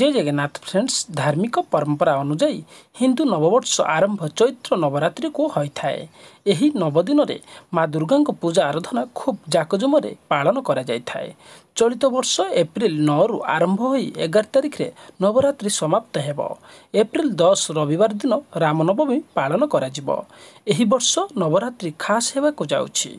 ଜୟ Jagannath friends ଧାର୍ମିକ ପରମ୍ପରା ଅନୁଯାୟୀ ହିନ୍ଦୁ ନବବର୍ଷ ଆରମ୍ଭ ଚୈତ୍ର ନବରାତ୍ରିକୁ ହୋଇଥାଏ ଏହି ନବଦିନରେ ମା ଦୁର୍ଗାଙ୍କ ପୂଜା ଆରାଧନା ଖୁବ୍ ଜାକଜମରେ ପାଳନ କରାଯାଇଥାଏ ଚଳିତ ବର୍ଷ ଏପ୍ରିଲ ନଅରୁ ଆରମ୍ଭ ହୋଇ ଏଗାର ତାରିଖରେ ନବରାତ୍ରି ସମାପ୍ତ ହେବ ଏପ୍ରିଲ ଦଶ ରବିବାର ଦିନ ରାମନବମୀ ପାଳନ କରାଯିବ ଏହି ବର୍ଷ ନବରାତ୍ରି ଖାସ୍ ହେବାକୁ ଯାଉଛି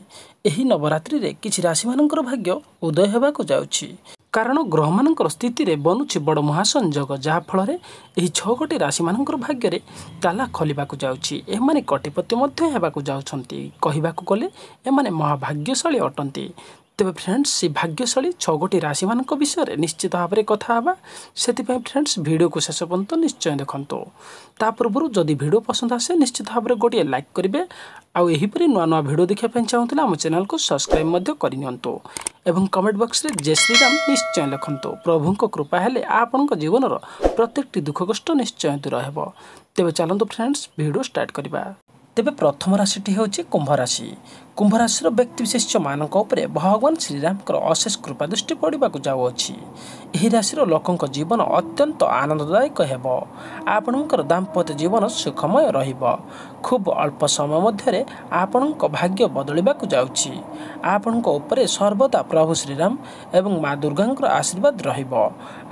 ଏହି ନବରାତ୍ରିରେ କିଛି ରାଶିମାନଙ୍କର ଭାଗ୍ୟ ଉଦୟ ହେବାକୁ ଯାଉଛି କାରଣ ଗ୍ରହମାନଙ୍କର ସ୍ଥିତିରେ ବନୁଛି ବଡ଼ ମହାସଂଯୋଗ ଯାହାଫଳରେ ଏହି ଛଅ ଛଅଗୋଟି ରାଶିମାନଙ୍କର ଭାଗ୍ୟରେ ତାଲା ଖୋଲିବାକୁ ଯାଉଛି ଏମାନେ କଟିପତି ମଧ୍ୟ ହେବାକୁ ଯାଉଛନ୍ତି କହିବାକୁ ଗଲେ ଏମାନେ ମହାଭାଗ୍ୟଶାଳୀ ଅଟନ୍ତି ତେବେ ଫ୍ରେଣ୍ଡସ୍ ସେ ଭାଗ୍ୟଶାଳୀ ଛଅଗୋଟି ରାଶିମାନଙ୍କ ବିଷୟରେ ନିଶ୍ଚିତ ଭାବରେ କଥା ହେବା ସେଥିପାଇଁ ଫ୍ରେଣ୍ଡସ୍ ଭିଡ଼ିଓକୁ ଶେଷ ପର୍ଯ୍ୟନ୍ତ ନିଶ୍ଚୟ ଦେଖନ୍ତୁ ତା ପୂର୍ବରୁ ଯଦି ଭିଡ଼ିଓ ପସନ୍ଦ ଆସେ ନିଶ୍ଚିତ ଭାବରେ ଗୋଟିଏ ଲାଇକ୍ କରିବେ ଆଉ ଏହିପରି ନୂଆ ନୂଆ ଭିଡ଼ିଓ ଦେଖିବା ପାଇଁ ଚାହୁଁଥିଲେ ଆମ ଚ୍ୟାନେଲ୍କୁ ସବସ୍କ୍ରାଇବ୍ ମଧ୍ୟ କରିନିଅନ୍ତୁ ଏବଂ କମେଣ୍ଟ ବକ୍ସରେ ଜୟ ଶ୍ରୀରାମ ନିଶ୍ଚୟ ଲେଖନ୍ତୁ ପ୍ରଭୁଙ୍କ କୃପା ହେଲେ ଆପଣଙ୍କ ଜୀବନର ପ୍ରତ୍ୟେକଟି ଦୁଃଖ କଷ୍ଟ ନିଶ୍ଚୟ ଦୂର ହେବ ତେବେ ଚାଲନ୍ତୁ ଫ୍ରେଣ୍ଡସ୍ ଭିଡ଼ିଓ ଷ୍ଟାର୍ଟ କରିବା ତେବେ ପ୍ରଥମ ରାଶିଟି ହେଉଛି କୁମ୍ଭରାଶି କୁମ୍ଭରାଶିର ବ୍ୟକ୍ତିବିଶେଷମାନଙ୍କ ଉପରେ ଭଗବାନ ଶ୍ରୀରାମଙ୍କର ଅଶେଷ କୃପା ଦୃଷ୍ଟି ପଡ଼ିବାକୁ ଯାଉଅଛି ଏହି ରାଶିର ଲୋକଙ୍କ ଜୀବନ ଅତ୍ୟନ୍ତ ଆନନ୍ଦଦାୟକ ହେବ ଆପଣଙ୍କର ଦାମ୍ପତ୍ୟ ଜୀବନ ସୁଖମୟ ରହିବ ଖୁବ୍ ଅଳ୍ପ ସମୟ ମଧ୍ୟରେ ଆପଣଙ୍କ ଭାଗ୍ୟ ବଦଳିବାକୁ ଯାଉଛି ଆପଣଙ୍କ ଉପରେ ସର୍ବଦା ପ୍ରଭୁ ଶ୍ରୀରାମ ଏବଂ ମା' ଦୁର୍ଗାଙ୍କର ଆଶୀର୍ବାଦ ରହିବ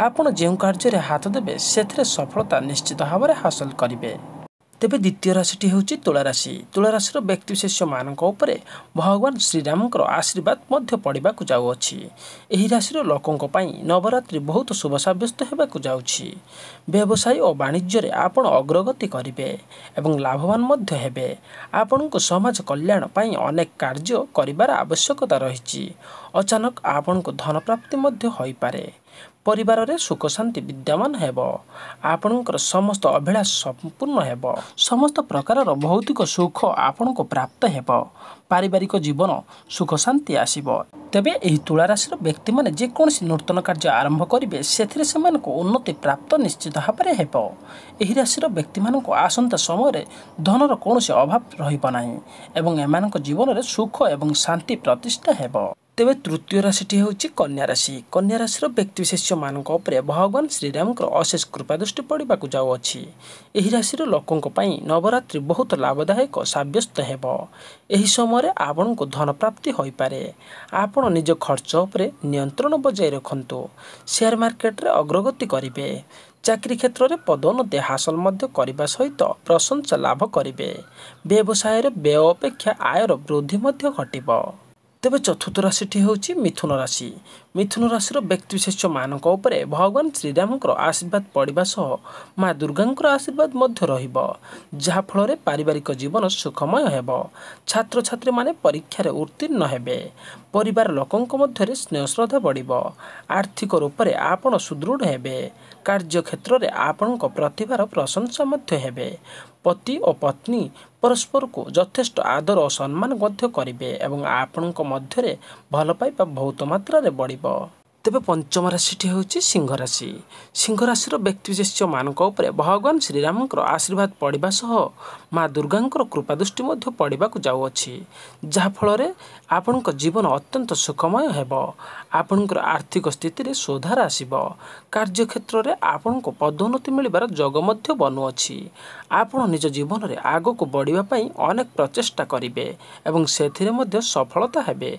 ଆପଣ ଯେଉଁ କାର୍ଯ୍ୟରେ ହାତ ଦେବେ ସେଥିରେ ସଫଳତା ନିଶ୍ଚିତ ଭାବରେ ହାସଲ କରିବେ ତେବେ ଦ୍ୱିତୀୟ ରାଶିଟି ହେଉଛି ତୁଳାରାଶି ତୁଳାରାଶିର ବ୍ୟକ୍ତିବିଶେଷମାନଙ୍କ ଉପରେ ଭଗବାନ ଶ୍ରୀରାମଙ୍କର ଆଶୀର୍ବାଦ ମଧ୍ୟ ପଡ଼ିବାକୁ ଯାଉଅଛି ଏହି ରାଶିର ଲୋକଙ୍କ ପାଇଁ ନବରାତ୍ରି ବହୁତ ଶୁଭ ସାବ୍ୟସ୍ତ ହେବାକୁ ଯାଉଛି ବ୍ୟବସାୟ ଓ ବାଣିଜ୍ୟରେ ଆପଣ ଅଗ୍ରଗତି କରିବେ ଏବଂ ଲାଭବାନ ମଧ୍ୟ ହେବେ ଆପଣଙ୍କୁ ସମାଜ କଲ୍ୟାଣ ପାଇଁ ଅନେକ କାର୍ଯ୍ୟ କରିବାର ଆବଶ୍ୟକତା ରହିଛି ଅଚାନକ ଆପଣଙ୍କୁ ଧନପ୍ରାପ୍ତି ମଧ୍ୟ ହୋଇପାରେ ପରିବାରରେ ସୁଖ ଶାନ୍ତି ବିଦ୍ୟମାନ ହେବ ଆପଣଙ୍କର ସମସ୍ତ ଅଭିଳାଷ ସମ୍ପୂର୍ଣ୍ଣ ହେବ ସମସ୍ତ ପ୍ରକାରର ଭୌତିକ ସୁଖ ଆପଣଙ୍କୁ ପ୍ରାପ୍ତ ହେବ ପାରିବାରିକ ଜୀବନ ସୁଖ ଶାନ୍ତି ଆସିବ ତେବେ ଏହି ତୁଳାରାଶିର ବ୍ୟକ୍ତିମାନେ ଯେକୌଣସି ନୂତନ କାର୍ଯ୍ୟ ଆରମ୍ଭ କରିବେ ସେଥିରେ ସେମାନଙ୍କୁ ଉନ୍ନତି ପ୍ରାପ୍ତ ନିଶ୍ଚିତ ଭାବରେ ହେବ ଏହି ରାଶିର ବ୍ୟକ୍ତିମାନଙ୍କୁ ଆସନ୍ତା ସମୟରେ ଧନର କୌଣସି ଅଭାବ ରହିବ ନାହିଁ ଏବଂ ଏମାନଙ୍କ ଜୀବନରେ ସୁଖ ଏବଂ ଶାନ୍ତି ପ୍ରତିଷ୍ଠା ହେବ ତେବେ ତୃତୀୟ ରାଶିଟି ହେଉଛି କନ୍ୟା ରାଶି କନ୍ୟା ରାଶିର ବ୍ୟକ୍ତିବିଶେଷମାନଙ୍କ ଉପରେ ଭଗବାନ ଶ୍ରୀରାମଙ୍କର ଅଶେଷ କୃପା ଦୃଷ୍ଟି ପଡ଼ିବାକୁ ଯାଉଅଛି ଏହି ରାଶିର ଲୋକଙ୍କ ପାଇଁ ନବରାତ୍ରି ବହୁତ ଲାଭଦାୟକ ସାବ୍ୟସ୍ତ ହେବ ଏହି ସମୟରେ ଆପଣଙ୍କୁ ଧନପ୍ରାପ୍ତି ହୋଇପାରେ ଆପଣ ନିଜ ଖର୍ଚ୍ଚ ଉପରେ ନିୟନ୍ତ୍ରଣ ବଜାୟ ରଖନ୍ତୁ ସେୟାର ମାର୍କେଟରେ ଅଗ୍ରଗତି କରିବେ ଚାକିରି କ୍ଷେତ୍ରରେ ପଦୋନ୍ନତି ହାସଲ ମଧ୍ୟ କରିବା ସହିତ ପ୍ରଶଂସା ଲାଭ କରିବେ ବ୍ୟବସାୟରେ ବ୍ୟୟ ଅପେକ୍ଷା ଆୟର ବୃଦ୍ଧି ମଧ୍ୟ ଘଟିବ ତେବେ ଚତୁର୍ଥ ରାଶିଟି ହେଉଛି ମିଥୁନ ରାଶି ମିଥୁନ ରାଶିର ବ୍ୟକ୍ତିବିଶେଷମାନଙ୍କ ଉପରେ ଭଗବାନ ଶ୍ରୀରାମଙ୍କର ଆଶୀର୍ବାଦ ପଡ଼ିବା ସହ ମା ଦୁର୍ଗାଙ୍କର ଆଶୀର୍ବାଦ ମଧ୍ୟ ରହିବ ଯାହାଫଳରେ ପାରିବାରିକ ଜୀବନ ସୁଖମୟ ହେବ ଛାତ୍ରଛାତ୍ରୀମାନେ ପରୀକ୍ଷାରେ ଉତ୍ତୀର୍ଣ୍ଣ ହେବେ ପରିବାର ଲୋକଙ୍କ ମଧ୍ୟରେ ସ୍ନେହଶ୍ରଦ୍ଧା ବଢ଼ିବ ଆର୍ଥିକ ରୂପରେ ଆପଣ ସୁଦୃଢ଼ ହେବେ କାର୍ଯ୍ୟକ୍ଷେତ୍ରରେ ଆପଣଙ୍କ ପ୍ରତିଭାର ପ୍ରଶଂସା ମଧ୍ୟ ହେବେ ପତି ଓ ପତ୍ନୀ ପରସ୍ପରକୁ ଯଥେଷ୍ଟ ଆଦର ଓ ସମ୍ମାନ ମଧ୍ୟ କରିବେ ଏବଂ ଆପଣଙ୍କ ମଧ୍ୟରେ ଭଲ ପାଇବା ବହୁତ ମାତ୍ରାରେ ବଢ଼ିବ ତେବେ ପଞ୍ଚମ ରାଶିଟି ହେଉଛି ସିଂହରାଶି ସିଂହରାଶିର ବ୍ୟକ୍ତିବିଶେଷମାନଙ୍କ ଉପରେ ଭଗବାନ ଶ୍ରୀରାମଙ୍କର ଆଶୀର୍ବାଦ ପଡ଼ିବା ସହ ମା ଦୁର୍ଗାଙ୍କର କୃପାଦୃଷ୍ଟି ମଧ୍ୟ ପଡ଼ିବାକୁ ଯାଉଅଛି ଯାହାଫଳରେ ଆପଣଙ୍କ ଜୀବନ ଅତ୍ୟନ୍ତ ସୁଖମୟ ହେବ ଆପଣଙ୍କର ଆର୍ଥିକ ସ୍ଥିତିରେ ସୁଧାର ଆସିବ କାର୍ଯ୍ୟକ୍ଷେତ୍ରରେ ଆପଣଙ୍କୁ ପଦୋନ୍ନତି ମିଳିବାର ଯୋଗ ମଧ୍ୟ ବନୁଅଛି ଆପଣ ନିଜ ଜୀବନରେ ଆଗକୁ ବଢ଼ିବା ପାଇଁ ଅନେକ ପ୍ରଚେଷ୍ଟା କରିବେ ଏବଂ ସେଥିରେ ମଧ୍ୟ ସଫଳତା ହେବେ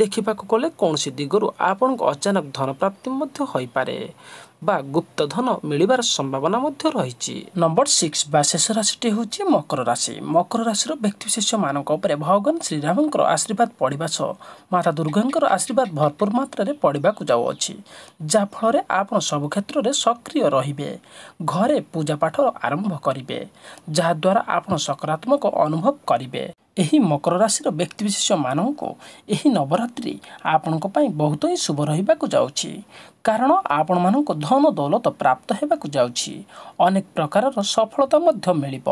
ଦେଖିବାକୁ ଗଲେ କୌଣସି ଦିଗରୁ ଆପଣଙ୍କୁ ଅଚାନକ ସକାରାତ୍ମକ ଧନପ୍ରାପ୍ତି ମଧ୍ୟ ହୋଇପାରେ বা গুপ্তধନ ମିଳିବାର ସମ୍ଭାବନା ମଧ୍ୟ ରହିଛି ନମ୍ବର ସିକ୍ସ ବା ଶେଷ ରାଶିଟି ହେଉଛି ମକର ରାଶି ମକର ରାଶିର ବ୍ୟକ୍ତିବିଶେଷମାନଙ୍କ ଉପରେ ଭଗବାନ ଶ୍ରୀରାମଙ୍କର ଆଶୀର୍ବାଦ ପଡ଼ିବା ସହ ମାତା ଦୁର୍ଗାଙ୍କର ଆଶୀର୍ବାଦ ଭରପୁର ମାତ୍ରାରେ ପଡ଼ିବାକୁ ଯାଉଅଛି ଯାହାଫଳରେ ଆପଣ ସବୁ କ୍ଷେତ୍ରରେ ସକ୍ରିୟ ରହିବେ ଘରେ ପୂଜାପାଠ ଆରମ୍ଭ କରିବେ ଯାହାଦ୍ୱାରା ଆପଣ ସକାରାତ୍ମକ ଅନୁଭବ କରିବେ ଏହି ମକର ରାଶିର ବ୍ୟକ୍ତିବିଶେଷମାନଙ୍କୁ ଏହି ନବରାତ୍ରି ଆପଣଙ୍କ ପାଇଁ ବହୁତ ହିଁ ଶୁଭ ରହିବାକୁ ଯାଉଛି କାରଣ ଆପଣମାନଙ୍କ ଧନ ଦୌଲତ ପ୍ରାପ୍ତ ହେବାକୁ ଯାଉଛି ଅନେକ ପ୍ରକାରର ସଫଳତା ମଧ୍ୟ ମିଳିବ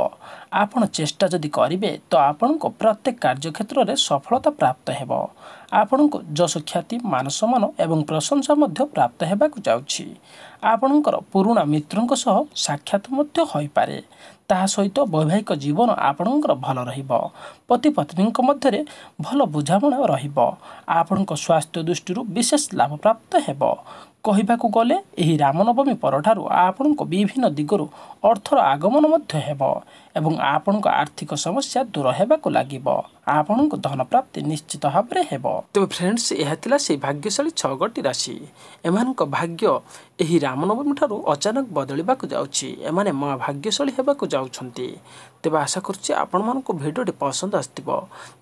ଆପଣ ଚେଷ୍ଟା ଯଦି କରିବେ ତ ଆପଣଙ୍କ ପ୍ରତ୍ୟେକ କାର୍ଯ୍ୟକ୍ଷେତ୍ରରେ ସଫଳତା ପ୍ରାପ୍ତ ହେବ ଆପଣଙ୍କୁ ଯଶ ଖ୍ୟାତି ମାନସମ୍ମାନ ଏବଂ ପ୍ରଶଂସା ମଧ୍ୟ ପ୍ରାପ୍ତ ହେବାକୁ ଯାଉଛି ଆପଣଙ୍କର ପୁରୁଣା ମିତ୍ରଙ୍କ ସହ ସାକ୍ଷାତ ମଧ୍ୟ ହୋଇପାରେ ତାହା ସହିତ ବୈବାହିକ ଜୀବନ ଆପଣଙ୍କର ଭଲ ରହିବ ପତି ପତ୍ନୀଙ୍କ ମଧ୍ୟରେ ଭଲ ବୁଝାମଣା ରହିବ ଆପଣଙ୍କ ସ୍ୱାସ୍ଥ୍ୟ ଦୃଷ୍ଟିରୁ ବିଶେଷ ଲାଭପ୍ରାପ୍ତ ହେବ କହିବାକୁ ଗଲେ ଏହି ରାମନବମୀ ପରଠାରୁ ଆପଣଙ୍କ ବିଭିନ୍ନ ଦିଗରୁ ଅର୍ଥର ଆଗମନ ମଧ୍ୟ ହେବ ଏବଂ ଆପଣଙ୍କ ଆର୍ଥିକ ସମସ୍ୟା ଦୂର ହେବାକୁ ଲାଗିବ ଆପଣଙ୍କ ଧନ ପ୍ରାପ୍ତି ନିଶ୍ଚିତ ଭାବରେ ହେବ ତେବେ ଫ୍ରେଣ୍ଡସ୍ ଏହା ଥିଲା ସେହି ଭାଗ୍ୟଶାଳୀ ଛଅଗଟି ରାଶି ଏମାନଙ୍କ ଭାଗ୍ୟ ଏହି ରାମନବମୀ ଠାରୁ ଅଚାନକ ବଦଳିବାକୁ ଯାଉଛି ଏମାନେ ମା ଭାଗ୍ୟଶାଳୀ ହେବାକୁ ଯାଉଛନ୍ତି ତେବେ ଆଶା କରୁଛି ଆପଣମାନଙ୍କୁ ଭିଡ଼ିଓଟି ପସନ୍ଦ ଆସିଥିବ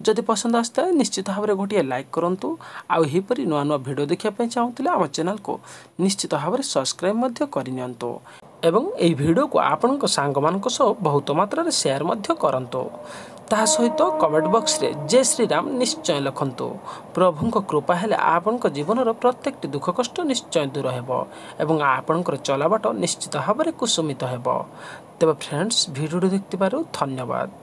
ଯଦି ପସନ୍ଦ ଆସିଥାଏ ନିଶ୍ଚିତ ଭାବରେ ଗୋଟିଏ ଲାଇକ୍ କରନ୍ତୁ ଆଉ ଏହିପରି ନୂଆ ନୂଆ ଭିଡ଼ିଓ ଦେଖିବା ପାଇଁ ଚାହୁଁଥିଲେ ଆମ ଚ୍ୟାନେଲ୍କୁ ନିଶ୍ଚିତ ଭାବରେ ସବସ୍କ୍ରାଇବ୍ ମଧ୍ୟ କରିନିଅନ୍ତୁ ଏବଂ ଏହି ଭିଡ଼ିଓକୁ ଆପଣଙ୍କ ସାଙ୍ଗମାନଙ୍କ ସହ ବହୁତ ମାତ୍ରାରେ ସେୟାର ମଧ୍ୟ କରନ୍ତୁ ତାହା ସହିତ କମେଣ୍ଟ ବକ୍ସରେ ଜେ ଶ୍ରୀରାମ ନିଶ୍ଚୟ ଲେଖନ୍ତୁ ପ୍ରଭୁଙ୍କ କୃପା ହେଲେ ଆପଣଙ୍କ ଜୀବନର ପ୍ରତ୍ୟେକଟି ଦୁଃଖ କଷ୍ଟ ନିଶ୍ଚୟ ଦୂର ହେବ ଏବଂ ଆପଣଙ୍କର ଚଲାବାଟ ନିଶ୍ଚିତ ଭାବରେ କୁସୁମିତ ହେବ ତେବେ ଫ୍ରେଣ୍ଡସ୍ ଭିଡ଼ିଓଟି ଦେଖିଥିବାରୁ ଧନ୍ୟବାଦ